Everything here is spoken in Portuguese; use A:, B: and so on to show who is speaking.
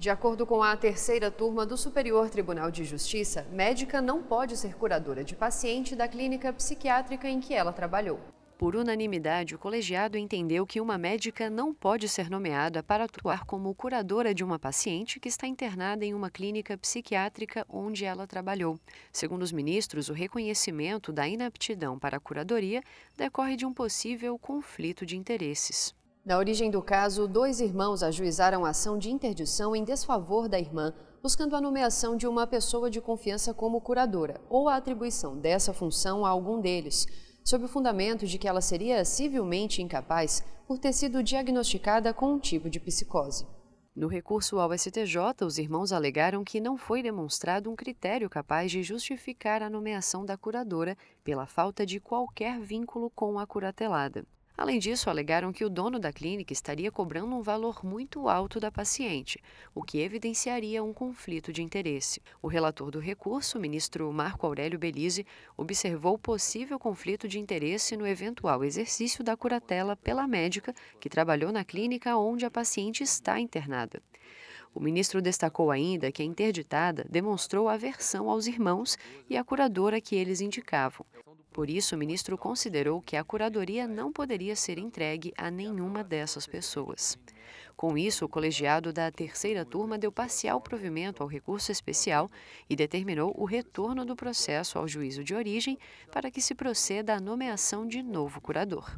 A: De acordo com a terceira turma do Superior Tribunal de Justiça, médica não pode ser curadora de paciente da clínica psiquiátrica em que ela trabalhou. Por unanimidade, o colegiado entendeu que uma médica não pode ser nomeada para atuar como curadora de uma paciente que está internada em uma clínica psiquiátrica onde ela trabalhou. Segundo os ministros, o reconhecimento da inaptidão para a curadoria decorre de um possível conflito de interesses. Na origem do caso, dois irmãos ajuizaram ação de interdição em desfavor da irmã, buscando a nomeação de uma pessoa de confiança como curadora ou a atribuição dessa função a algum deles, sob o fundamento de que ela seria civilmente incapaz por ter sido diagnosticada com um tipo de psicose. No recurso ao STJ, os irmãos alegaram que não foi demonstrado um critério capaz de justificar a nomeação da curadora pela falta de qualquer vínculo com a curatelada. Além disso, alegaram que o dono da clínica estaria cobrando um valor muito alto da paciente, o que evidenciaria um conflito de interesse. O relator do recurso, ministro Marco Aurélio Belize, observou possível conflito de interesse no eventual exercício da curatela pela médica que trabalhou na clínica onde a paciente está internada. O ministro destacou ainda que a interditada demonstrou aversão aos irmãos e à curadora que eles indicavam. Por isso, o ministro considerou que a curadoria não poderia ser entregue a nenhuma dessas pessoas. Com isso, o colegiado da terceira turma deu parcial provimento ao recurso especial e determinou o retorno do processo ao juízo de origem para que se proceda à nomeação de novo curador.